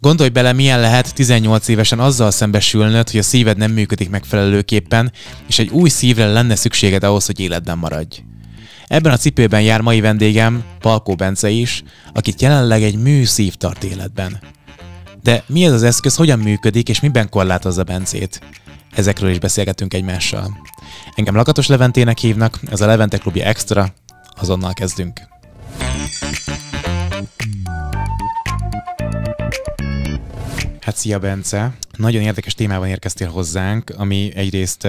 Gondolj bele, milyen lehet 18 évesen azzal szembesülnöd, hogy a szíved nem működik megfelelőképpen, és egy új szívre lenne szükséged ahhoz, hogy életben maradj. Ebben a cipőben jár mai vendégem, Palkó Bence is, akit jelenleg egy mű szív tart életben. De mi ez az eszköz, hogyan működik, és miben korlátozza Bencét? Ezekről is beszélgetünk egymással. Engem Lakatos Leventének hívnak, ez a Levente Klubja Extra, azonnal kezdünk. Hát szia Bence! Nagyon érdekes témában érkeztél hozzánk, ami egyrészt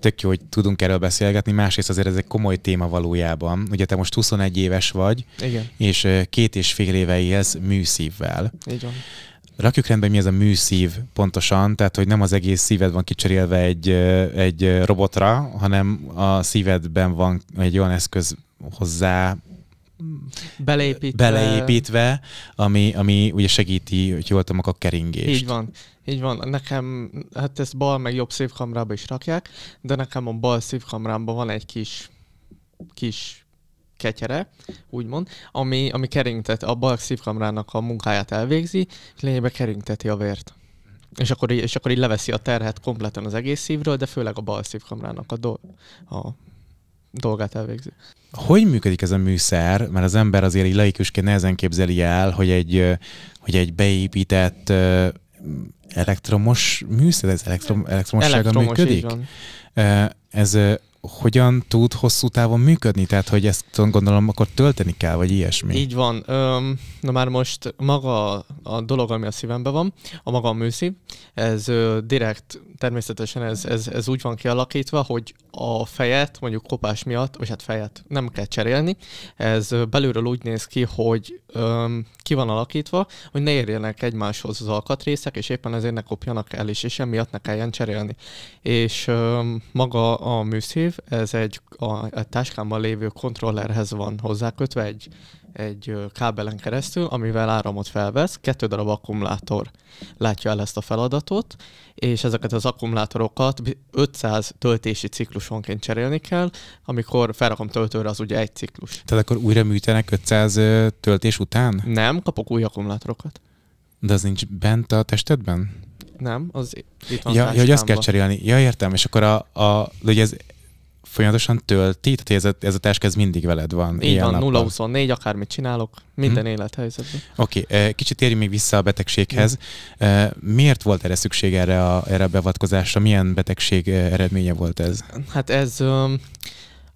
tök jó, hogy tudunk erről beszélgetni, másrészt azért ez egy komoly téma valójában. Ugye te most 21 éves vagy, Igen. és két és fél éve élsz műszívvel. Így van. Rakjuk rendbe, mi ez a műszív pontosan, tehát hogy nem az egész szíved van kicserélve egy, egy robotra, hanem a szívedben van egy olyan eszköz hozzá beleépítve, beleépítve ami, ami ugye segíti, hogy jól a keringést. Így van. Így van, nekem, hát ezt bal meg jobb szívkamrába is rakják, de nekem a bal szívkamrámban van egy kis, kis ketyere, úgymond, ami, ami keringtet, a bal szívkamrának a munkáját elvégzi, és lényegében keringteti a vért. És akkor, és akkor így leveszi a terhet kompletten az egész szívről, de főleg a bal szívkamrának a, do- a dolgát elvégzi. Hogy működik ez a műszer? Mert az ember azért így laikusként nehezen képzeli el, hogy egy, hogy egy beépített elektromos műszer, ez elektrom, elektromossága elektromos, működik? Ez hogyan tud hosszú távon működni? Tehát, hogy ezt gondolom, akkor tölteni kell, vagy ilyesmi. Így van. Öm, na már most maga a dolog, ami a szívemben van, a maga a műszív, ez ö, direkt természetesen ez, ez, ez úgy van kialakítva, hogy a fejet mondjuk kopás miatt, vagy hát fejet nem kell cserélni, ez belülről úgy néz ki, hogy öm, ki van alakítva, hogy ne érjenek egymáshoz az alkatrészek, és éppen ezért ne kopjanak el is, és emiatt ne kelljen cserélni. És öm, maga a műszív, ez egy a, a táskámban lévő kontrollerhez van hozzákötve, egy egy kábelen keresztül, amivel áramot felvesz, kettő darab akkumulátor látja el ezt a feladatot, és ezeket az akkumulátorokat 500 töltési ciklusonként cserélni kell, amikor felrakom töltőre, az ugye egy ciklus. Tehát akkor újra műtenek 500 töltés után? Nem, kapok új akkumulátorokat. De az nincs bent a testedben? Nem, az itt van Ja, hogy azt kell cserélni. Ja, értem, és akkor a, a de ugye ez folyamatosan tölti, tehát ez a, ez a táska ez mindig veled van. Így van, 0-24, akármit csinálok, minden hmm. élethelyzetben. Oké, okay, eh, kicsit érjünk még vissza a betegséghez. Hmm. Miért volt erre szükség erre a, erre a beavatkozásra? Milyen betegség eh, eredménye volt ez? Hát ez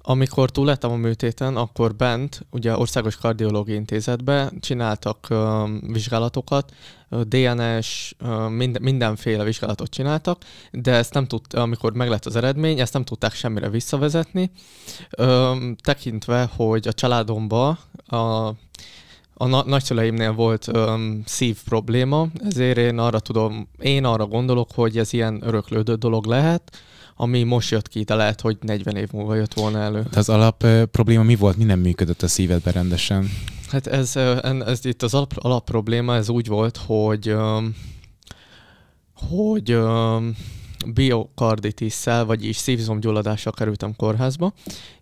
amikor túlettem a műtéten, akkor bent, ugye Országos Kardiológiai Intézetbe csináltak vizsgálatokat, DNS, mindenféle vizsgálatot csináltak, de ezt nem tud, amikor meglett az eredmény, ezt nem tudták semmire visszavezetni, tekintve, hogy a családomba a a na- nagyszüleimnél volt öm, szív probléma, ezért én arra tudom, én arra gondolok, hogy ez ilyen öröklődő dolog lehet, ami most jött ki, de lehet, hogy 40 év múlva jött volna elő. De hát az alap ö, probléma mi volt? Mi nem működött a szívedben rendesen? Hát ez, ez itt az alap, alap probléma, ez úgy volt, hogy hogy biokarditisszel, vagyis szívizomgyulladással kerültem kórházba,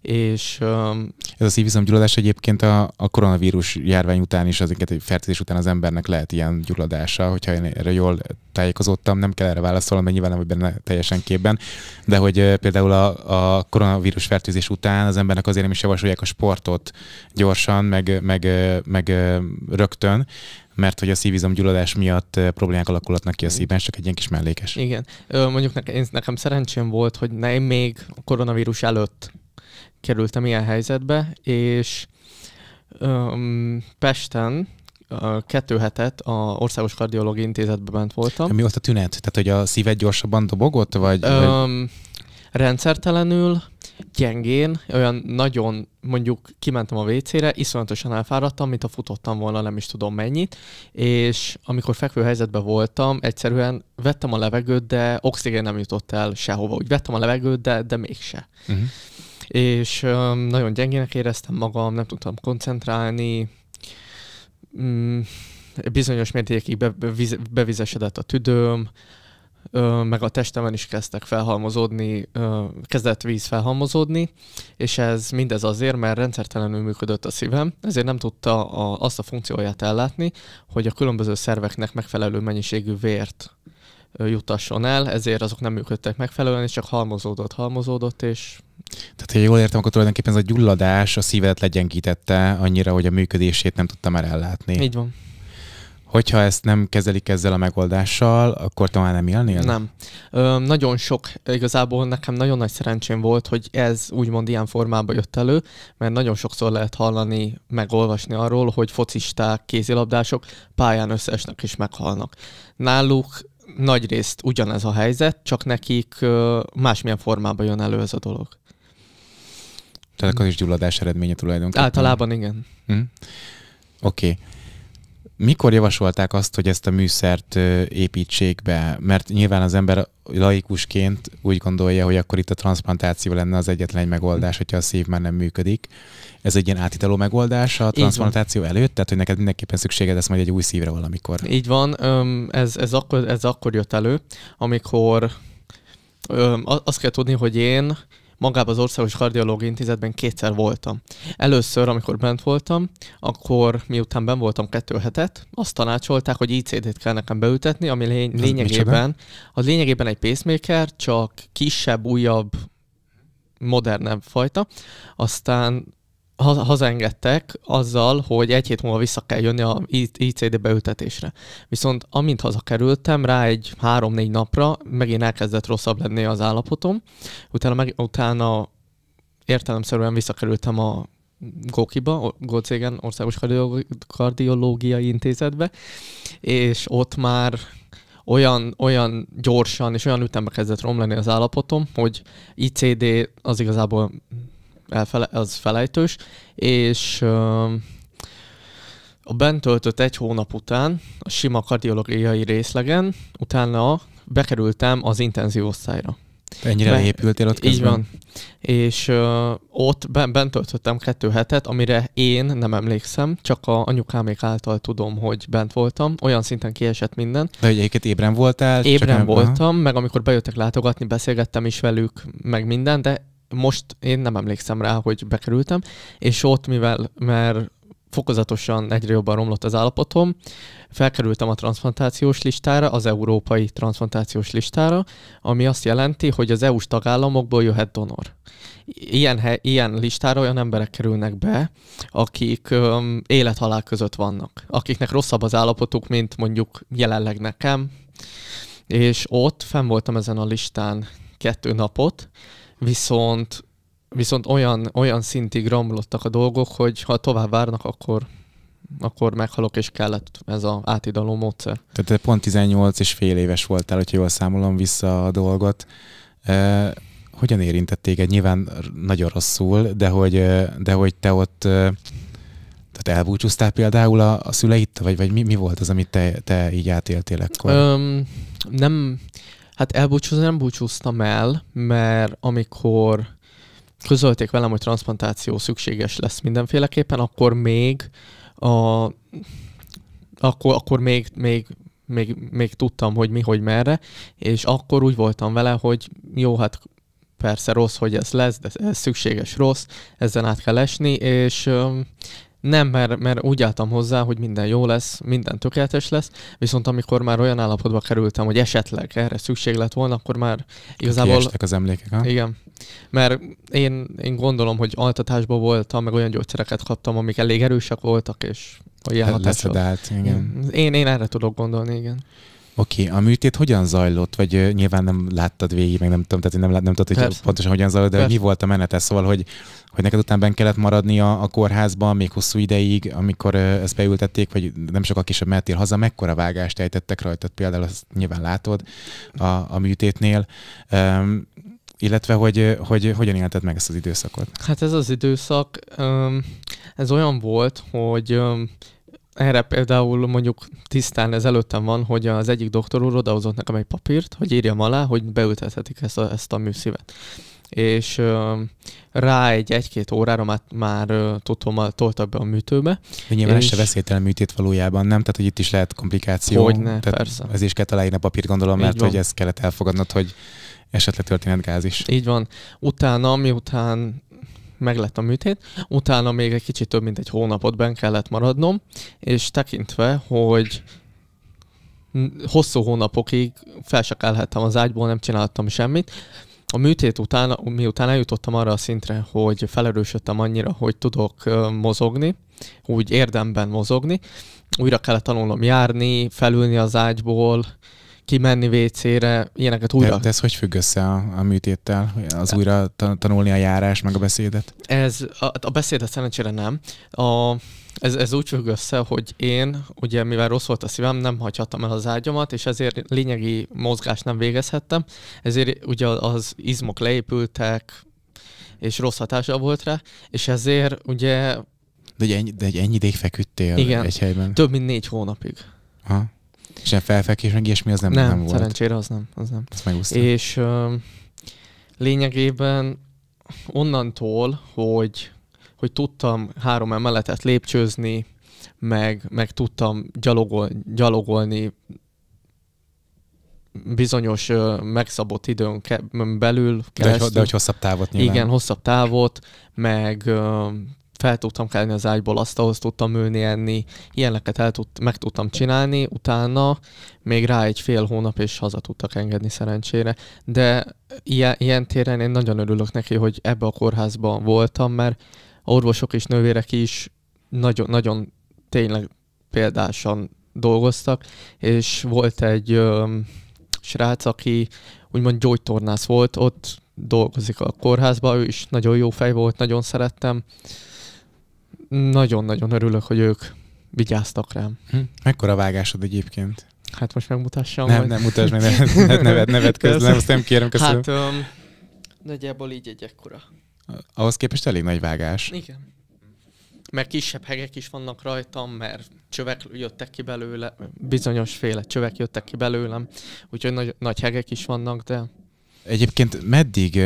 és... Um, Ez a szívizomgyulladás egyébként a, a koronavírus járvány után is, azért egy fertőzés után az embernek lehet ilyen gyulladása, hogyha én erre jól tájékozódtam, nem kell erre válaszolnom, mert nyilván nem vagy benne teljesen képben, de hogy például a, a koronavírus fertőzés után az embernek azért nem is javasolják a sportot gyorsan, meg, meg, meg rögtön, mert hogy a gyulladás miatt problémák alakulhatnak ki a szívben, csak egy ilyen kis mellékes. Igen. Mondjuk nekem, nekem szerencsém volt, hogy nem még a koronavírus előtt kerültem ilyen helyzetbe, és um, Pesten kettő hetet a Országos Kardiológi Intézetben bent voltam. Mi volt a tünet? Tehát, hogy a szíved gyorsabban dobogott, vagy... Öm, vagy... rendszertelenül, gyengén, olyan nagyon, mondjuk kimentem a WC-re, iszonyatosan elfáradtam, mint a futottam volna nem is tudom mennyit, és amikor fekvő helyzetben voltam, egyszerűen vettem a levegőt, de oxigén nem jutott el sehova. Úgy vettem a levegőt, de, de mégse. Uh-huh. És öm, nagyon gyengének éreztem magam, nem tudtam koncentrálni, mm, bizonyos mértékig be, bevizesedett a tüdőm, ö, meg a testemen is kezdtek felhalmozódni, ö, kezdett víz felhalmozódni, és ez mindez azért, mert rendszertelenül működött a szívem, ezért nem tudta a, azt a funkcióját ellátni, hogy a különböző szerveknek megfelelő mennyiségű vért jutasson el, ezért azok nem működtek megfelelően, és csak halmozódott, halmozódott, és tehát, ha jól értem, akkor tulajdonképpen ez a gyulladás a szívedet legyengítette annyira, hogy a működését nem tudta már ellátni. Így van. Hogyha ezt nem kezelik ezzel a megoldással, akkor te már nem élnél? Nem. Ö, nagyon sok, igazából nekem nagyon nagy szerencsém volt, hogy ez úgymond ilyen formába jött elő, mert nagyon sokszor lehet hallani, megolvasni arról, hogy focisták, kézilabdások pályán összeesnek és meghalnak. Náluk nagyrészt ugyanez a helyzet, csak nekik másmilyen formában jön elő ez a dolog. Tehát akkor is gyulladás eredménye tulajdonképpen. Általában igen. Mm. Oké. Okay. Mikor javasolták azt, hogy ezt a műszert építsék be? Mert nyilván az ember laikusként úgy gondolja, hogy akkor itt a transplantáció lenne az egyetlen egy megoldás, hogyha a szív már nem működik. Ez egy ilyen átitaló megoldás a transplantáció előtt, tehát hogy neked mindenképpen szükséged lesz majd egy új szívre valamikor. Így van, ez, ez, akkor, ez akkor jött elő, amikor azt kell tudni, hogy én magában az Országos Kardiológiai Intézetben kétszer voltam. Először, amikor bent voltam, akkor miután ben voltam kettő hetet, azt tanácsolták, hogy ICD-t kell nekem beültetni, ami lény- lényegében, az lényegében egy pacemaker, csak kisebb, újabb modernebb fajta. Aztán hazengedtek azzal, hogy egy hét múlva vissza kell jönni a ICD beültetésre. Viszont amint hazakerültem, rá egy három-négy napra megint elkezdett rosszabb lenni az állapotom, utána, meg, utána értelemszerűen visszakerültem a Gókiba, Gócégen Országos Kardiológiai Intézetbe, és ott már olyan, olyan gyorsan és olyan ütembe kezdett romlani az állapotom, hogy ICD az igazából elfele, az felejtős, és a bent töltött egy hónap után, a sima kardiológiai részlegen, utána bekerültem az intenzív osztályra. Ennyire Be, épültél ott közben? Így van. És uh, ott bent töltöttem kettő hetet, amire én nem emlékszem, csak a anyukámék által tudom, hogy bent voltam. Olyan szinten kiesett minden. De hogy egyébként ébren voltál? Ébren csak voltam, nem... meg amikor bejöttek látogatni, beszélgettem is velük, meg minden, de most én nem emlékszem rá, hogy bekerültem, és ott, mivel mert fokozatosan egyre jobban romlott az állapotom, felkerültem a transplantációs listára, az európai transplantációs listára, ami azt jelenti, hogy az EU-s tagállamokból jöhet donor. Ilyen, hely, ilyen listára olyan emberek kerülnek be, akik um, élethalál között vannak, akiknek rosszabb az állapotuk, mint mondjuk jelenleg nekem, és ott fenn voltam ezen a listán kettő napot, viszont, viszont olyan, olyan szintig romlottak a dolgok, hogy ha tovább várnak, akkor, akkor meghalok, és kellett ez az átidaló módszer. Tehát te pont 18 és fél éves voltál, hogyha jól számolom vissza a dolgot. E, hogyan érintett téged? Nyilván nagyon rosszul, de hogy, e, de hogy te ott e, tehát elbúcsúztál például a, a szüleit, vagy, vagy mi, mi volt az, amit te, te így átéltél ekkor? Öm, nem, Hát elbúcsúzni nem búcsúztam el, mert amikor közölték velem, hogy transplantáció szükséges lesz mindenféleképpen, akkor még a, akkor, akkor még, még, még, még tudtam, hogy mi, hogy merre, és akkor úgy voltam vele, hogy jó, hát persze rossz, hogy ez lesz, de ez szükséges rossz, ezen át kell esni, és nem, mert, mert úgy álltam hozzá, hogy minden jó lesz, minden tökéletes lesz, viszont amikor már olyan állapotba kerültem, hogy esetleg erre szükség lett volna, akkor már igazából... Kiestek az emlékek, ha? Igen. Mert én, én gondolom, hogy altatásban voltam, meg olyan gyógyszereket kaptam, amik elég erősek voltak, és olyan ilyen hát hatással. Leszedált, igen. Én, én erre tudok gondolni, igen. Oké, okay, a műtét hogyan zajlott? Vagy uh, nyilván nem láttad végig, meg nem tudom, tehát nem, nem, tudod, hogy Persze. pontosan hogyan zajlott, de hogy mi volt a menete? Szóval, hogy, hogy neked után benne kellett maradni a, a kórházban még hosszú ideig, amikor uh, ezt beültették, vagy nem sokkal később mehetél haza, mekkora vágást ejtettek rajtad, például azt nyilván látod a, a műtétnél. Um, illetve hogy, hogy hogyan élted meg ezt az időszakot? Hát ez az időszak, ez olyan volt, hogy erre például mondjuk tisztán ez előttem van, hogy az egyik doktor úr odahozott nekem egy papírt, hogy írjam alá, hogy beültethetik ezt a, ezt a műszívet. És rá egy egy-két órára már, már tudtommal toltak be a műtőbe. De nyilván ez se veszélytelen műtét valójában, nem? Tehát, hogy itt is lehet komplikáció. Hogyne, Tehát persze. Ez is kell találni a papírt, gondolom, mert hogy ezt kellett elfogadnod, hogy esetleg történet gáz is. Így van. Utána, miután meg lett a műtét, utána még egy kicsit több mint egy hónapot ben kellett maradnom, és tekintve, hogy hosszú hónapokig fel az ágyból, nem csináltam semmit, a műtét után, miután eljutottam arra a szintre, hogy felerősödtem annyira, hogy tudok mozogni, úgy érdemben mozogni, újra kellett tanulnom járni, felülni az ágyból, kimenni WC-re, ilyeneket újra. De, de ez hogy függ össze a, a műtéttel? Az de. Hát- újra tanulni a járás, meg a beszédet? Ez, a, a beszédet szerencsére nem. A, ez, ez úgy függ össze, hogy én, ugye mivel rossz volt a szívem, nem hagyhattam el az ágyamat, és ezért lényegi mozgást nem végezhettem, ezért ugye az izmok leépültek, és rossz hatása volt rá, és ezért ugye... De egy ennyi, de egy ennyi ideig feküdtél igen, egy helyben? több mint négy hónapig. Ha? És ilyen felfekvés, meg ilyesmi, az nem, nem, nem volt. szerencsére az nem. Az nem. Ezt És lényegében onnantól, hogy, hogy tudtam három emeletet lépcsőzni, meg, meg tudtam gyalogol, gyalogolni bizonyos ö, megszabott időn ke- belül De, hogy, de hogy hosszabb távot nyilván. Igen, hosszabb távot, meg ö, fel tudtam kelni az ágyból, ahhoz tudtam ülni, enni, ilyeneket el tud, meg tudtam csinálni, utána még rá egy fél hónap és haza tudtak engedni szerencsére. De ilyen, ilyen téren én nagyon örülök neki, hogy ebbe a kórházban voltam, mert orvosok és nővérek is nagyon, nagyon tényleg példásan dolgoztak, és volt egy ö, srác, aki úgymond gyógytornász volt, ott dolgozik a kórházban, ő is nagyon jó fej volt, nagyon szerettem. Nagyon-nagyon örülök, hogy ők vigyáztak rám. Hm. Mekkora vágásod egyébként? Hát most megmutassam. Nem, vagy? nem, mutass meg, nevet, nevet, nevet, nevet azt nem kérem, köszönöm. Hát um, nagyjából így egy ekkora. Ahhoz képest elég nagy vágás. Igen. Mert kisebb hegek is vannak rajtam, mert csövek jöttek ki belőle, bizonyos féle csövek jöttek ki belőlem, úgyhogy nagy, nagy hegek is vannak, de... Egyébként meddig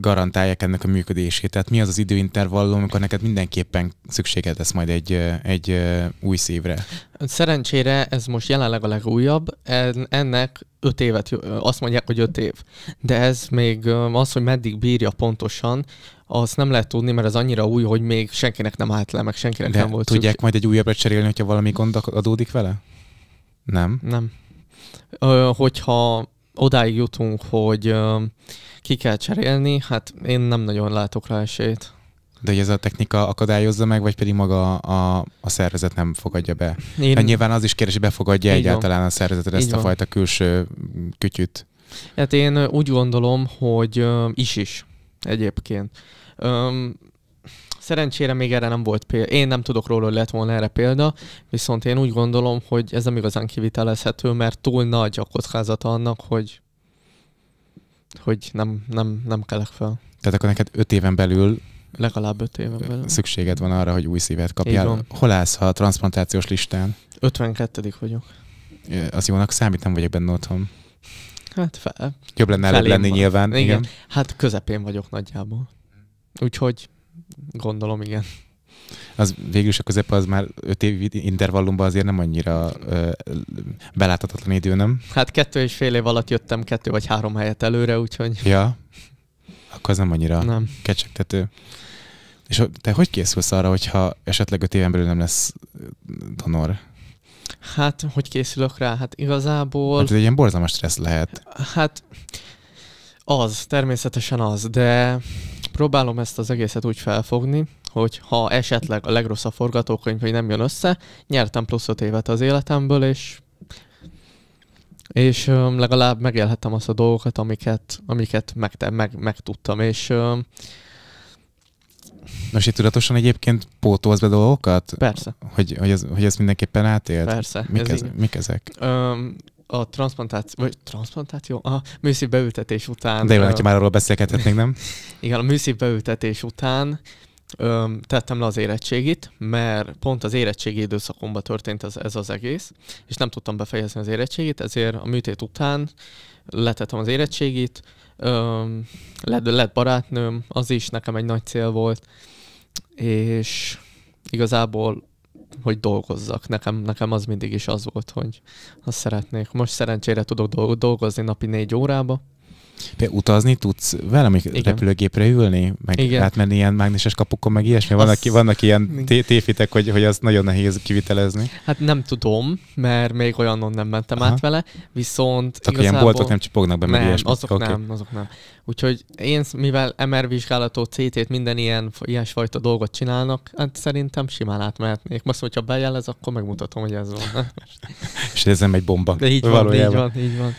garantálják ennek a működését? Tehát mi az az időintervallum, amikor neked mindenképpen szükséged lesz majd egy, egy új szívre? Szerencsére ez most jelenleg a legújabb, ennek öt évet, azt mondják, hogy öt év. De ez még az, hogy meddig bírja pontosan, azt nem lehet tudni, mert az annyira új, hogy még senkinek nem állt le, meg senkinek De nem volt tudják szükség. majd egy újabbra cserélni, hogyha valami gond adódik vele? Nem? Nem. Ö, hogyha odáig jutunk, hogy ö, ki kell cserélni, hát én nem nagyon látok rá esélyt. De hogy ez a technika akadályozza meg, vagy pedig maga a, a szervezet nem fogadja be? Én... Hát nyilván az is kérdés, hogy befogadja Így egyáltalán van. a szervezetet ezt Így a van. fajta külső kütyüt. Hát én úgy gondolom, hogy is is egyébként. Öm, szerencsére még erre nem volt példa. Én nem tudok róla, hogy lett volna erre példa, viszont én úgy gondolom, hogy ez nem igazán kivitelezhető, mert túl nagy a kockázata annak, hogy hogy nem, nem, nem kelek fel. Tehát akkor neked öt éven belül Legalább öt éven belül. Szükséged van arra, hogy új szívet kapjál. Hol állsz a transplantációs listán? 52 vagyok. Az jónak számít, nem vagyok benne otthon. Hát fel. Jobb lenne előbb lenni van. nyilván. Igen. igen. Hát közepén vagyok nagyjából. Úgyhogy gondolom, igen az végül is a közep az már öt év intervallumban azért nem annyira ö, beláthatatlan idő, nem? Hát kettő és fél év alatt jöttem kettő vagy három helyet előre, úgyhogy... Ja, akkor az nem annyira nem. kecsegtető. És te hogy készülsz arra, hogyha esetleg öt éven belül nem lesz donor? Hát, hogy készülök rá? Hát igazából... Hát ez egy ilyen borzalmas stressz lehet. Hát az, természetesen az, de próbálom ezt az egészet úgy felfogni, hogy ha esetleg a legrosszabb forgatókönyv, hogy nem jön össze, nyertem plusz öt évet az életemből, és és legalább megélhettem azt a dolgokat, amiket, amiket meg, meg, megtudtam, és öm, Nos, itt tudatosan egyébként pótolsz be dolgokat? Persze. Hogy, hogy, ez, hogy ez mindenképpen átélt? Persze. Mik, ez ez, mik ezek? Um, a transplantáció, vagy transplantáció? A műszívbeültetés után. De jó, hát, öm... már arról beszélgethetnénk, nem? Igen, a műszívbeültetés után tettem le az érettségit, mert pont az érettségi időszakomban történt ez, ez az egész, és nem tudtam befejezni az érettségit, ezért a műtét után letettem az érettségit, öm, lett, lett barátnőm, az is nekem egy nagy cél volt, és igazából hogy dolgozzak. Nekem, nekem az mindig is az volt, hogy azt szeretnék. Most szerencsére tudok dolgozni napi négy órába, te utazni tudsz vele, még Igen. repülőgépre ülni, meg Igen. átmenni ilyen mágneses kapukon, meg ilyesmi? Vannak, azt... vannak ilyen téfitek, hogy, hogy az nagyon nehéz kivitelezni? Hát nem tudom, mert még olyanon nem mentem Aha. át vele, viszont Tehát igazából... ilyen boltok nem csipognak be, meg nem, ilyesmi. azok okay. nem, azok nem. Úgyhogy én, mivel MR vizsgálatot, CT-t, minden ilyen, ilyesfajta dolgot csinálnak, hát szerintem simán átmehetnék. Most, hogyha bejelez, akkor megmutatom, hogy ez van. És ez nem egy bomba. De így van, Valójában. így van, így van.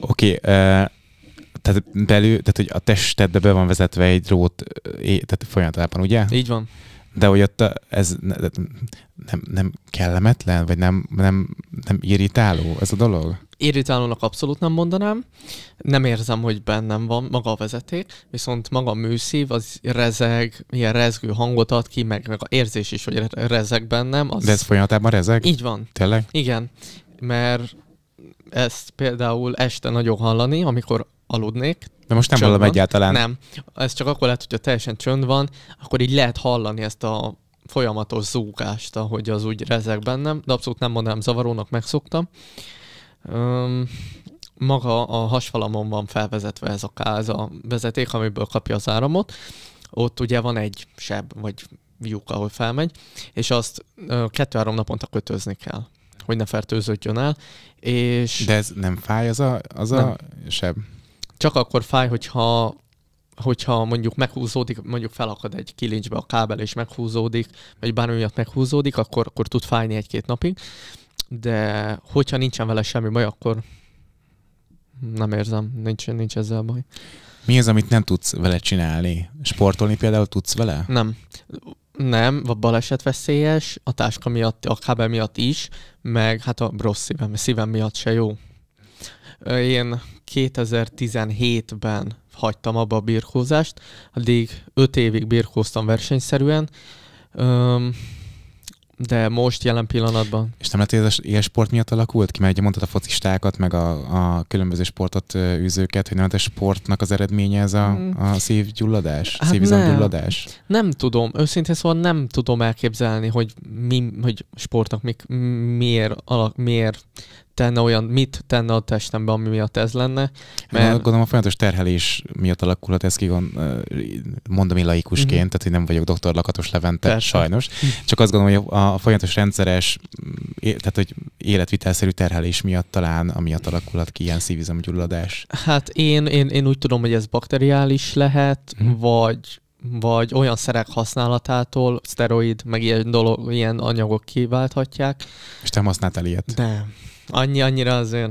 Oké, okay, uh eh, tehát belül, tehát hogy a testedbe be van vezetve egy drót, tehát folyamatában, ugye? Így van. De hogy ott ez nem, nem kellemetlen, vagy nem, nem, nem irritáló ez a dolog? Irritálónak abszolút nem mondanám. Nem érzem, hogy bennem van maga a vezeték, viszont maga a műszív, az rezeg, ilyen rezgő hangot ad ki, meg, meg a érzés is, hogy rezeg bennem. Az... De ez folyamatában rezeg? Így van. Tényleg? Igen, mert ezt például este nagyon hallani, amikor aludnék. De most nem hallom egyáltalán. Nem. Ez csak akkor lehet, hogyha teljesen csönd van, akkor így lehet hallani ezt a folyamatos zúgást, ahogy az úgy rezeg bennem, de abszolút nem mondanám zavarónak, megszoktam. Um, maga a hasfalamon van felvezetve ez a, káz, a vezeték, amiből kapja az áramot. Ott ugye van egy seb, vagy lyuk, ahol felmegy, és azt kettő-három naponta kötözni kell, hogy ne fertőződjön el. És... De ez nem fáj az a, az nem. a seb? csak akkor fáj, hogyha hogyha mondjuk meghúzódik, mondjuk felakad egy kilincsbe a kábel, és meghúzódik, vagy bármi miatt meghúzódik, akkor, akkor tud fájni egy-két napig. De hogyha nincsen vele semmi baj, akkor nem érzem, nincs, nincs ezzel baj. Mi az, amit nem tudsz vele csinálni? Sportolni például tudsz vele? Nem. Nem, a baleset veszélyes, a táska miatt, a kábel miatt is, meg hát a rossz szívem, a szívem miatt se jó. Én 2017-ben hagytam abba a birkózást, addig 5 évig birkóztam versenyszerűen, de most jelen pillanatban. És nem lehet, hogy ez a sport miatt alakult ki? Mert ugye mondtad a focistákat, meg a, a különböző sportot űzőket, hogy nem lehet, a sportnak az eredménye ez a, mm. a szívgyulladás, hát szívizomgyulladás? Nem. nem tudom. Őszintén szóval nem tudom elképzelni, hogy, mi, hogy sportnak mi, miért, alak, miért tenne olyan, mit tenne a testembe, ami miatt ez lenne. Mert... Én gondolom a folyamatos terhelés miatt alakulhat ez ki, mondom én laikusként, mm-hmm. tehát én nem vagyok doktor Lakatos Levente, Persze. sajnos. Hm. Csak azt gondolom, hogy a folyamatos rendszeres, mm, tehát hogy életvitelszerű terhelés miatt talán, amiatt alakulhat ki ilyen szívizomgyulladás. Hát én, én, én úgy tudom, hogy ez bakteriális lehet, mm-hmm. vagy vagy olyan szerek használatától, szteroid, meg ilyen, dolog, ilyen anyagok kiválthatják. És te használtál ilyet? Nem annyi, annyira azért...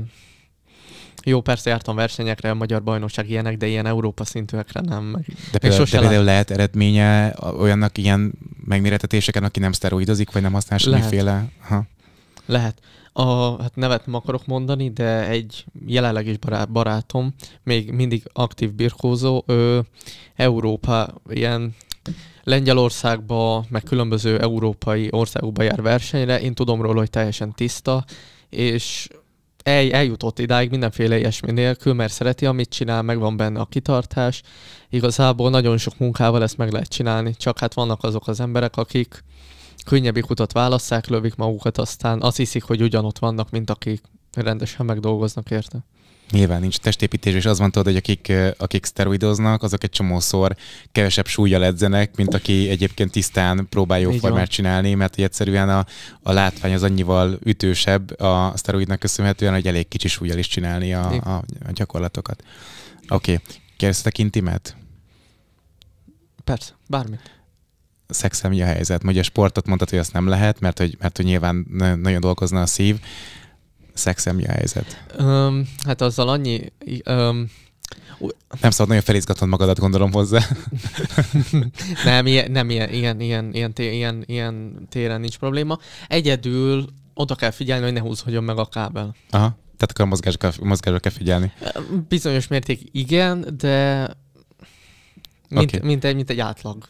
Jó, persze jártam versenyekre, a magyar bajnokság ilyenek, de ilyen Európa szintűekre nem. Meg, de például, de például lehet eredménye olyannak ilyen megméretetéseken, aki nem szteroidozik, vagy nem használ semmiféle... Ha. Lehet. A, hát nevet nem akarok mondani, de egy jelenleg is barát, barátom, még mindig aktív birkózó, ő Európa ilyen Lengyelországba, meg különböző európai országokba jár versenyre. Én tudom róla, hogy teljesen tiszta, és el, eljutott idáig mindenféle ilyesmi nélkül, mert szereti, amit csinál, meg van benne a kitartás. Igazából nagyon sok munkával ezt meg lehet csinálni, csak hát vannak azok az emberek, akik könnyebbik utat válasszák, lövik magukat, aztán azt hiszik, hogy ugyanott vannak, mint akik rendesen megdolgoznak érte. Nyilván nincs testépítés, és az van tudod, hogy akik, akik szteroidoznak, azok egy csomószor kevesebb súlya edzenek, mint aki egyébként tisztán próbál jó formát csinálni, mert hogy egyszerűen a, a látvány az annyival ütősebb a szteroidnak köszönhetően, hogy elég kicsi súlyjal is csinálni a, a, a gyakorlatokat. Oké, okay. kérdeztek intimet? Persze, bármit szexem mi a helyzet? Mondja, sportot mondtad, hogy azt nem lehet, mert hogy, mert hogy nyilván nagyon dolgozna a szív, szexem mi a helyzet? Um, hát azzal annyi... Um, nem szabad nagyon felizgatod magadat, gondolom hozzá. nem, ilyen, nem ilyen, ilyen, ilyen, ilyen, ilyen, ilyen téren nincs probléma. Egyedül oda kell figyelni, hogy ne húzódjon meg a kábel. Aha. Tehát akkor a mozgásra, mozgásra kell figyelni. Bizonyos mérték igen, de mint, okay. mint, egy, mint egy átlag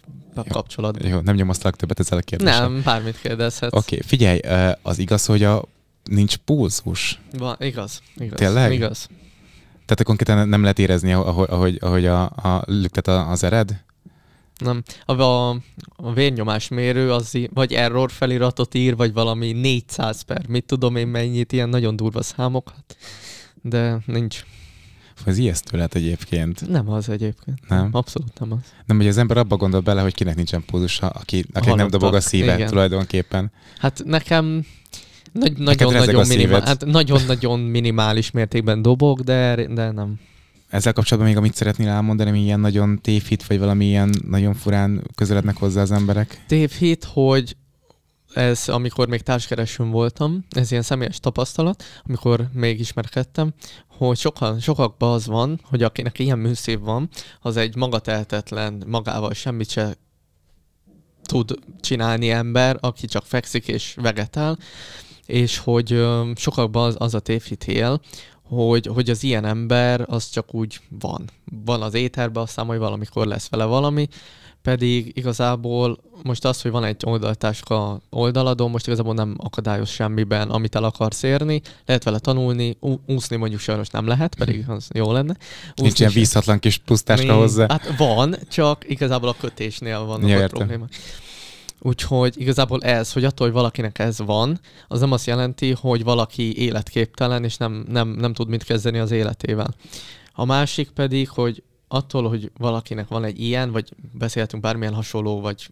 jó, Jó, nem nyomasztalak többet ezzel a kérdéssel. Nem, bármit kérdezhetsz. Oké, okay, figyelj, az igaz, hogy a nincs pulzus. Van, igaz, igaz. Tényleg? Igaz. Tehát konkrétan nem lehet érezni, ahogy, ahogy, ahogy a, a lüktet az ered? Nem. A, a, a vérnyomásmérő az vagy error feliratot ír, vagy valami 400 per, mit tudom én mennyit, ilyen nagyon durva számokat, hát, de nincs. Ez ijesztő lehet egyébként. Nem az egyébként. Nem? Abszolút nem az. Nem, hogy az ember abba gondol bele, hogy kinek nincsen pulzusa, aki, aki nem dobog a szíve igen. tulajdonképpen. Hát nekem nagy, nagyon, nagyon, minimál, hát nagyon, nagyon minimális mértékben dobok, de, de nem. Ezzel kapcsolatban még amit szeretnél elmondani, ami ilyen nagyon tévhit, vagy valami ilyen nagyon furán közelednek hozzá az emberek? Tévhit, hogy ez amikor még társkeresőn voltam, ez ilyen személyes tapasztalat, amikor még ismerkedtem, hogy sokan, sokakban az van, hogy akinek ilyen műszív van, az egy magatehetetlen, magával semmit se tud csinálni ember, aki csak fekszik és vegetál, és hogy sokakban az, az a tévhitél, hogy, hogy az ilyen ember az csak úgy van. Van az éterben, aztán hogy valamikor lesz vele valami, pedig igazából most az, hogy van egy oldaltáska oldaladon, most igazából nem akadályoz semmiben, amit el akarsz érni, lehet vele tanulni, úszni mondjuk sajnos nem lehet, pedig mhm. az jó lenne. Úszni Nincs ilyen vízhatlan kis pusztáska hozzá. Hát van, csak igazából a kötésnél van a probléma. Úgyhogy igazából ez, hogy attól, hogy valakinek ez van, az nem azt jelenti, hogy valaki életképtelen, és nem, nem, nem tud mit kezdeni az életével. A másik pedig, hogy attól, hogy valakinek van egy ilyen, vagy beszéltünk bármilyen hasonló, vagy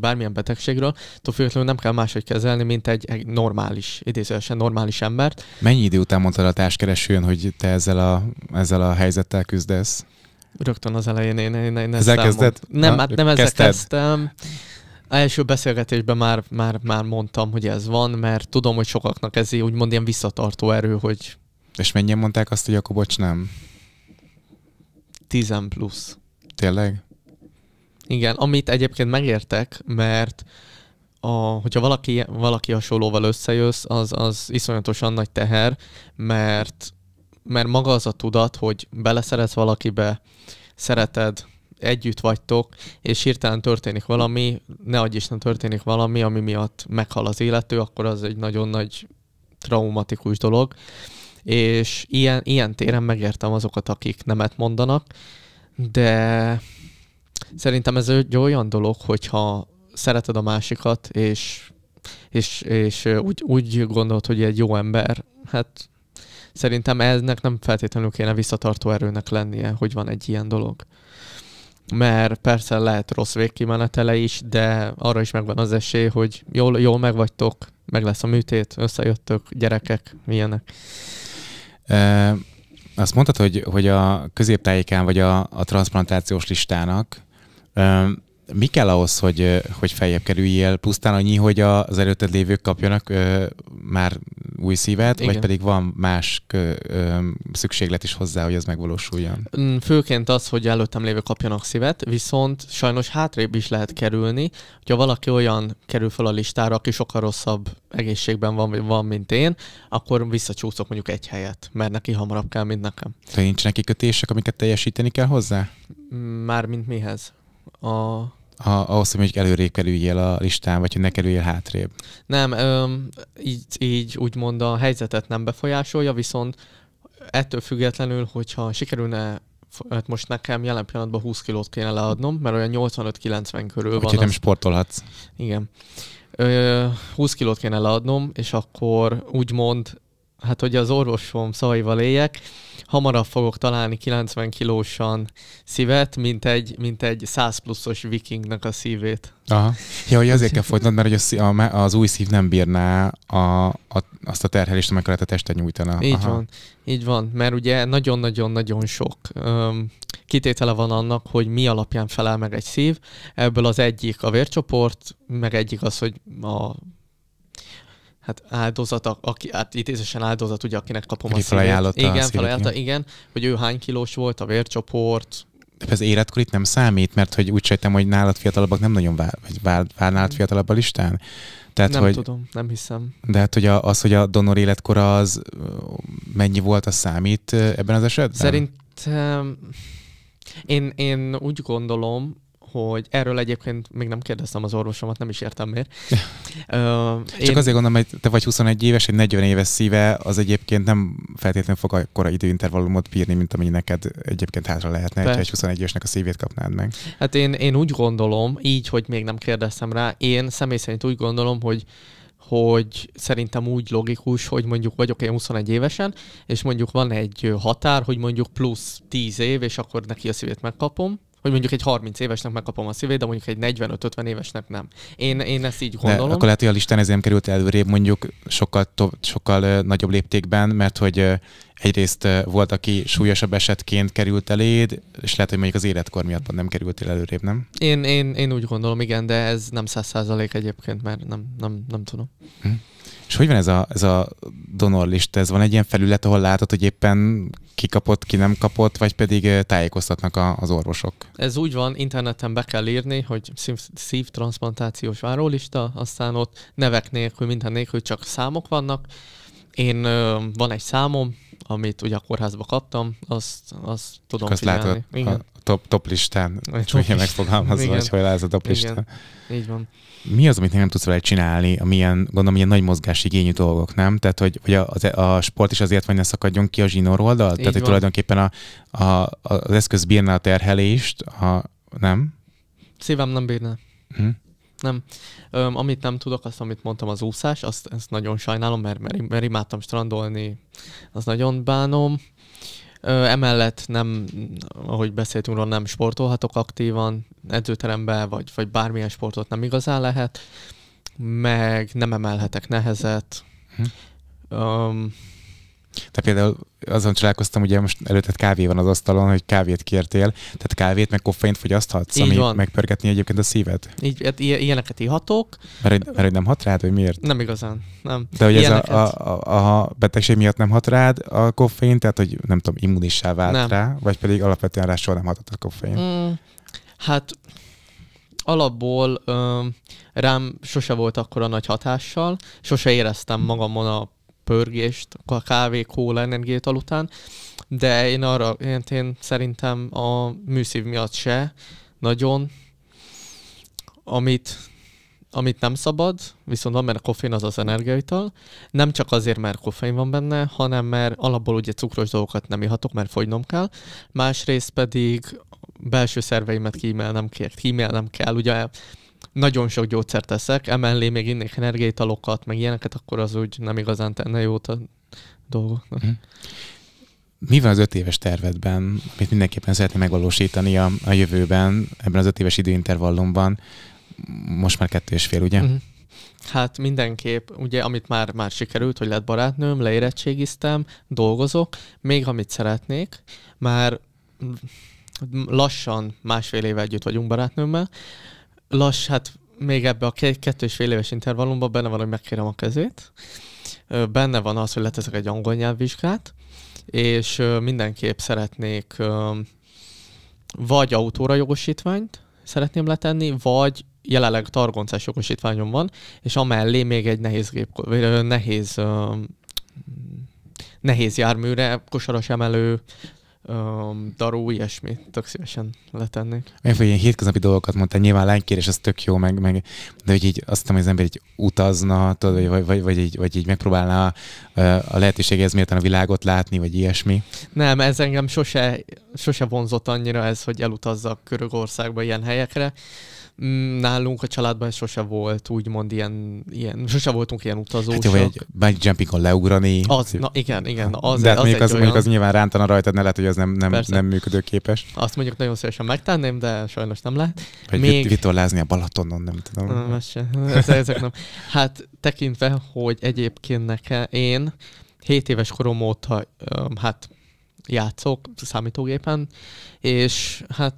bármilyen betegségről, attól nem kell máshogy kezelni, mint egy, egy normális, idézősen normális embert. Mennyi idő után mondtad a társkeresőn, hogy te ezzel a, ezzel a helyzettel küzdesz? Rögtön az elején én, én, én ezt ezzel kezdett? Nem, hát nem ezzel kezdtem első beszélgetésben már, már, már mondtam, hogy ez van, mert tudom, hogy sokaknak ez úgymond ilyen visszatartó erő, hogy... És mennyien mondták azt, hogy akkor bocs, nem? Tizen plusz. Tényleg? Igen, amit egyébként megértek, mert a, hogyha valaki, valaki hasonlóval összejössz, az, az iszonyatosan nagy teher, mert, mert maga az a tudat, hogy beleszeretsz valakibe, szereted, együtt vagytok, és hirtelen történik valami, ne adj nem történik valami, ami miatt meghal az élető, akkor az egy nagyon nagy traumatikus dolog. És ilyen, ilyen téren megértem azokat, akik nemet mondanak, de szerintem ez egy olyan dolog, hogyha szereted a másikat, és, és, és úgy, úgy gondolod, hogy egy jó ember, hát szerintem ennek nem feltétlenül kéne visszatartó erőnek lennie, hogy van egy ilyen dolog mert persze lehet rossz végkimenetele is, de arra is megvan az esély, hogy jól, jól megvagytok, meg lesz a műtét, összejöttök, gyerekek, milyenek. E, azt mondtad, hogy, hogy a középtájékán vagy a, a transplantációs listának mi kell ahhoz, hogy, hogy feljebb kerüljél? Pusztán annyi, hogy az előtted lévők kapjanak ö, már új szívet, Igen. vagy pedig van más ö, ö, szükséglet is hozzá, hogy ez megvalósuljon? Mm, főként az, hogy előttem lévők kapjanak szívet, viszont sajnos hátrébb is lehet kerülni, hogyha valaki olyan kerül fel a listára, aki sokkal rosszabb egészségben van, van mint én, akkor visszacsúszok mondjuk egy helyet, mert neki hamarabb kell, mint nekem. Tehát nincs neki kötések, amiket teljesíteni kell hozzá? Mm, már mint mihez? a a, ahhoz, hogy mondjuk előrébb kerüljél a listán, vagy hogy ne kerüljél hátrébb? Nem, öm, így, így úgymond a helyzetet nem befolyásolja, viszont ettől függetlenül, hogyha sikerülne hát most nekem jelen pillanatban 20 kilót kéne leadnom, mert olyan 85-90 körül Úgy van. Úgyhogy nem az. sportolhatsz. Igen. Ö, 20 kilót kéne leadnom, és akkor úgymond hát hogy az orvosom szavaival éljek, hamarabb fogok találni 90 kilósan szívet, mint egy, mint egy 100 pluszos vikingnek a szívét. Aha. Ja, hogy azért kell folytatni, mert hogy az, új szív nem bírná a, a, azt a terhelést, amikor hát a tested nyújtana. Így Aha. van, így van, mert ugye nagyon-nagyon-nagyon sok öm, kitétele van annak, hogy mi alapján felel meg egy szív. Ebből az egyik a vércsoport, meg egyik az, hogy a hát áldozat, aki, hát ítézesen áldozat, ugye, akinek kapom aki a szívét. Igen, felajánlotta, igen, hogy ő hány kilós volt, a vércsoport, de ez életkor itt nem számít, mert hogy úgy sejtem, hogy nálad fiatalabbak nem nagyon vár, vagy vár, vár nálad fiatalabb a listán. Tehát, nem hogy, tudom, nem hiszem. De hát, hogy az, hogy a donor életkora az mennyi volt, az számít eh, ebben az esetben? Szerintem én, én úgy gondolom, hogy erről egyébként még nem kérdeztem az orvosomat, nem is értem miért. Ö, én... Csak azért gondolom, hogy te vagy 21 éves, egy 40 éves szíve, az egyébként nem feltétlenül fog akkora időintervallumot bírni, mint ami neked egyébként hátra lehetne, ha egy 21 évesnek a szívét kapnád meg. Hát én, én úgy gondolom, így, hogy még nem kérdeztem rá, én személy szerint úgy gondolom, hogy hogy szerintem úgy logikus, hogy mondjuk vagyok én 21 évesen, és mondjuk van egy határ, hogy mondjuk plusz 10 év, és akkor neki a szívét megkapom, hogy mondjuk egy 30 évesnek megkapom a szívét, de mondjuk egy 45-50 évesnek nem. Én, én ezt így gondolom. De akkor lehet, hogy a listán ezért nem került előrébb mondjuk sokkal, to- sokkal nagyobb léptékben, mert hogy egyrészt volt, aki súlyosabb esetként került eléd, és lehet, hogy mondjuk az életkor miatt nem kerültél előrébb, nem? Én, én, én úgy gondolom, igen, de ez nem száz százalék egyébként, mert nem, nem, nem tudom. Hm. És hogy van ez a, ez a donor Ez van egy ilyen felület, ahol látod, hogy éppen ki kapott, ki nem kapott, vagy pedig tájékoztatnak a, az orvosok? Ez úgy van, interneten be kell írni, hogy szív, szívtranszplantációs várólista, aztán ott nevek nélkül, minden nélkül csak számok vannak. Én van egy számom, amit ugye a kórházba kaptam, azt, azt tudom azt Látod, Igen top, top listán. Csúnya megfogalmazva, hogy hol ez a top listán. Így van. Mi az, amit nem tudsz vele csinálni, amilyen, gondolom, ilyen nagy mozgásigényű dolgok, nem? Tehát, hogy, hogy a a sport is azért van, hogy ne szakadjon ki a zsinóról, de, tehát, van. hogy tulajdonképpen a, a, az eszköz bírná a terhelést, a, nem? Szívem nem bírná. Hm? nem. Öm, amit nem tudok, azt, amit mondtam, az úszás, azt ezt nagyon sajnálom, mert, mert, mert imádtam strandolni, az nagyon bánom. Emellett nem, ahogy beszéltünk róla, nem sportolhatok aktívan, edzőterembe, vagy, vagy bármilyen sportot nem igazán lehet, meg nem emelhetek nehezet. Hm. Um, tehát például azon csodálkoztam, ugye most előtted kávé van az asztalon, hogy kávét kértél, tehát kávét meg koffeint fogyaszthatsz, Így ami van. megpörgetni egyébként a szívet. Így, hát ilyeneket ihatok. Mert, mert hogy nem hat rád, vagy miért? Nem igazán, nem. De hogy ilyeneket. ez a, a, a, betegség miatt nem hat rád a koffein, tehát hogy nem tudom, immunissá vált nem. rá, vagy pedig alapvetően rá soha nem hatott a koffein? Mm, hát alapból ö, rám sose volt akkora nagy hatással, sose éreztem magamon a pörgést, a kávé, kóla, energiát alután, de én arra, én, én szerintem a műszív miatt se nagyon, amit, amit nem szabad, viszont van benne koffein, az az energiaital. Nem csak azért, mert koffein van benne, hanem mert alapból ugye cukros dolgokat nem ihatok, mert fogynom kell. Másrészt pedig belső szerveimet kímélnem kell, kímélnem kell. Ugye nagyon sok gyógyszert teszek, emellé még innék energiaitalokat, meg ilyeneket, akkor az úgy nem igazán tenne jót a dolgoknak. Mhm. Mi van az öt éves tervedben, amit mindenképpen szeretné megvalósítani a, a jövőben, ebben az öt éves időintervallumban? Most már kettő és fél, ugye? uh Hát mindenképp, ugye, amit már, már sikerült, hogy lett barátnőm, leérettségiztem, dolgozok, még amit szeretnék, már lassan másfél éve együtt vagyunk barátnőmmel, lass, hát még ebbe a két, kettő és fél éves intervallumban benne van, hogy megkérem a kezét. Benne van az, hogy leteszek egy angol nyelvvizsgát, és mindenképp szeretnék vagy autóra jogosítványt szeretném letenni, vagy jelenleg targoncás jogosítványom van, és amellé még egy nehéz, gép, nehéz nehéz járműre, kosaras emelő, um, daró, ilyesmi, tök szívesen letennék. Én hogy ilyen hétköznapi dolgokat mondtál, nyilván lánykérés, az tök jó, meg, meg de hogy így azt hiszem, hogy az ember így utazna, tudod, vagy, vagy, vagy, így, vagy így megpróbálná a, a lehetőséghez miért a világot látni, vagy ilyesmi. Nem, ez engem sose, sose vonzott annyira ez, hogy elutazzak Körögországba ilyen helyekre. Mm, nálunk a családban sose volt, úgymond ilyen, ilyen sose voltunk ilyen utazók. Hát jó, vagy egy bungee jumpingon leugrani. Az, na igen, igen. Az, De hát az mondjuk, az, mondjuk az nyilván rántana rajtad, ne lehet, hogy az nem, nem, nem működőképes. Azt mondjuk nagyon szívesen megtenném, de sajnos nem lehet. Vagy Még... vitolázni a Balatonon, nem tudom. Nem, se. Ezek nem. Hát tekintve, hogy egyébként nekem én 7 éves korom óta hát játszok számítógépen, és hát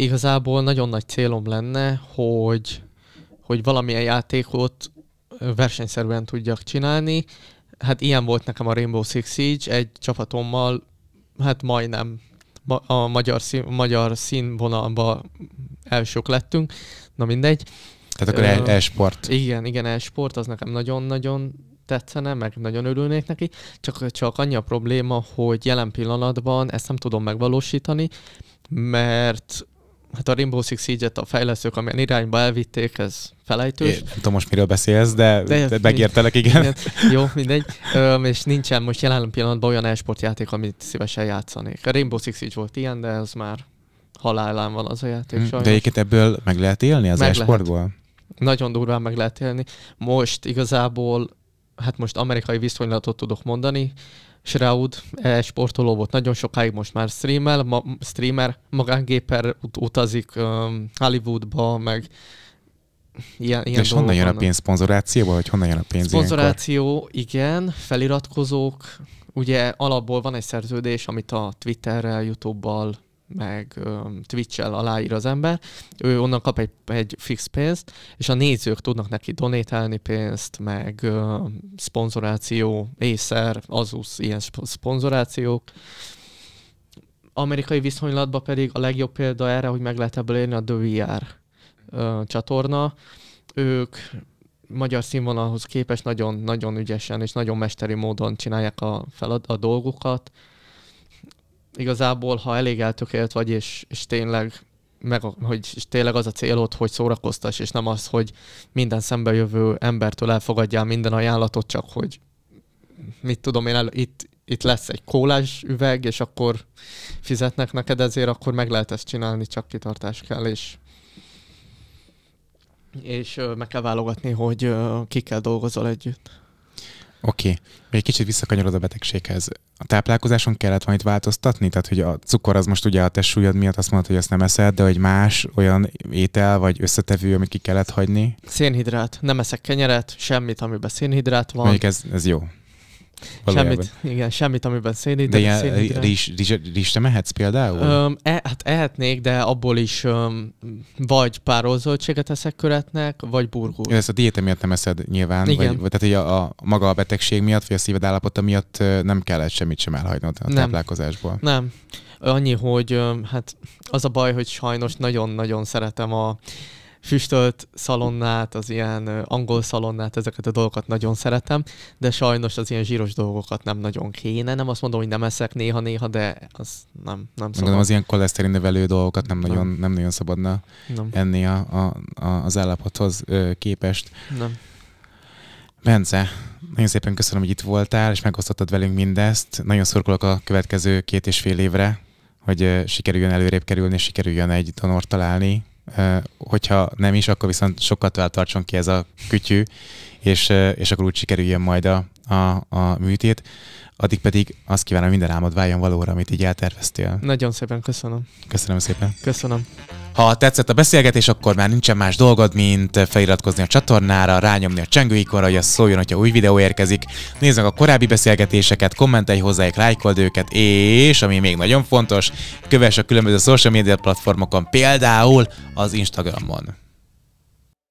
Igazából nagyon nagy célom lenne, hogy, hogy valamilyen játékot versenyszerűen tudjak csinálni. Hát ilyen volt nekem a Rainbow Six Siege, egy csapatommal, hát majdnem a magyar, szín, magyar színvonalban elsők lettünk, na mindegy. Tehát akkor el, e-sport. Igen, igen, e-sport, az nekem nagyon-nagyon tetszene, meg nagyon örülnék neki, csak, csak annyi a probléma, hogy jelen pillanatban ezt nem tudom megvalósítani, mert hát a Rainbow Six Siege-et a fejlesztők, amilyen irányba elvitték, ez felejtős. É, nem tudom most miről beszélsz, de, de, megértelek, igen. igen. Jó, mindegy. Ö, és nincsen most jelen pillanatban olyan e-sport játék, amit szívesen játszanék. A Rainbow Six Siege volt ilyen, de ez már halálán van az a játék. Hmm, De egyébként ebből meg lehet élni az meg e-sportból? Lehet. Nagyon durván meg lehet élni. Most igazából hát most amerikai viszonylatot tudok mondani, Shroud e sportoló volt nagyon sokáig, most már streamer, ma, streamer magángéper ut- utazik um, Hollywoodba, meg ilyen, ilyen És honnan jön a pénz? Szponzorációba, vagy honnan jön a pénz Szponzoráció, ilyenkor? igen, feliratkozók, ugye alapból van egy szerződés, amit a Twitterrel, Youtube-bal, meg Twitch-el aláír az ember, ő onnan kap egy, egy fix pénzt, és a nézők tudnak neki donételni pénzt, meg uh, szponzoráció, észer, azusz, ilyen szponzorációk. Amerikai viszonylatban pedig a legjobb példa erre, hogy meg lehet ebből érni a The VR uh, csatorna. Ők magyar színvonalhoz képest nagyon-nagyon ügyesen és nagyon mesteri módon csinálják a, felad- a dolgukat igazából, ha elég eltökélt vagy, és, és tényleg meg, hogy és tényleg az a célod, hogy szórakoztass, és nem az, hogy minden szembe jövő embertől elfogadjál minden ajánlatot, csak hogy mit tudom én, el, itt, itt lesz egy kólás üveg, és akkor fizetnek neked ezért, akkor meg lehet ezt csinálni, csak kitartás kell, és és meg kell válogatni, hogy kikkel dolgozol együtt. Oké. Okay. Egy kicsit visszakanyarod a betegséghez. A táplálkozáson kellett valamit változtatni? Tehát, hogy a cukor az most ugye a testsúlyod miatt azt mondod, hogy azt nem eszed, de hogy más olyan étel vagy összetevő, amit ki kellett hagyni? Szénhidrát. Nem eszek kenyeret, semmit, amiben szénhidrát van. Mondjuk ez, ez jó. Valójában. Semmit, igen, semmit, amiben szénhidrát. De ilyen eh, rizs, rizs, rizs, mehetsz például? Öm, e, hát ehetnék, de abból is öm, vagy párolt zöldséget eszek köretnek, vagy burgó. Ezt a diéta miatt nem eszed nyilván, igen. Vagy, tehát hogy a, a, maga a betegség miatt, vagy a szíved állapota miatt nem kellett semmit sem elhagynod a nem. táplálkozásból. Nem. Annyi, hogy hát az a baj, hogy sajnos nagyon-nagyon szeretem a füstölt szalonnát, az ilyen angol szalonnát, ezeket a dolgokat nagyon szeretem, de sajnos az ilyen zsíros dolgokat nem nagyon kéne. Nem azt mondom, hogy nem eszek néha-néha, de az nem, nem szabad. Gondolom az ilyen koleszterin növelő dolgokat nem, nem. Nagyon, nem nagyon szabadna nem. enni a, a, a, az állapothoz képest. Nem. Bence, nagyon szépen köszönöm, hogy itt voltál, és megosztottad velünk mindezt. Nagyon szurkolok a következő két és fél évre, hogy sikerüljön előrébb kerülni, és sikerüljön egy donort találni, hogyha nem is, akkor viszont sokat tovább tartson ki ez a kütyű, és, és akkor úgy sikerüljön majd a, a, a műtét. Addig pedig azt kívánom, minden álmod váljon valóra, amit így elterveztél. Nagyon szépen köszönöm. Köszönöm szépen. Köszönöm. Ha tetszett a beszélgetés, akkor már nincsen más dolgod, mint feliratkozni a csatornára, rányomni a ikonra, hogy az szóljon, hogyha új videó érkezik. Nézd meg a korábbi beszélgetéseket, kommentelj hozzájuk, lájkold őket, és ami még nagyon fontos, kövess a különböző social media platformokon, például az Instagramon.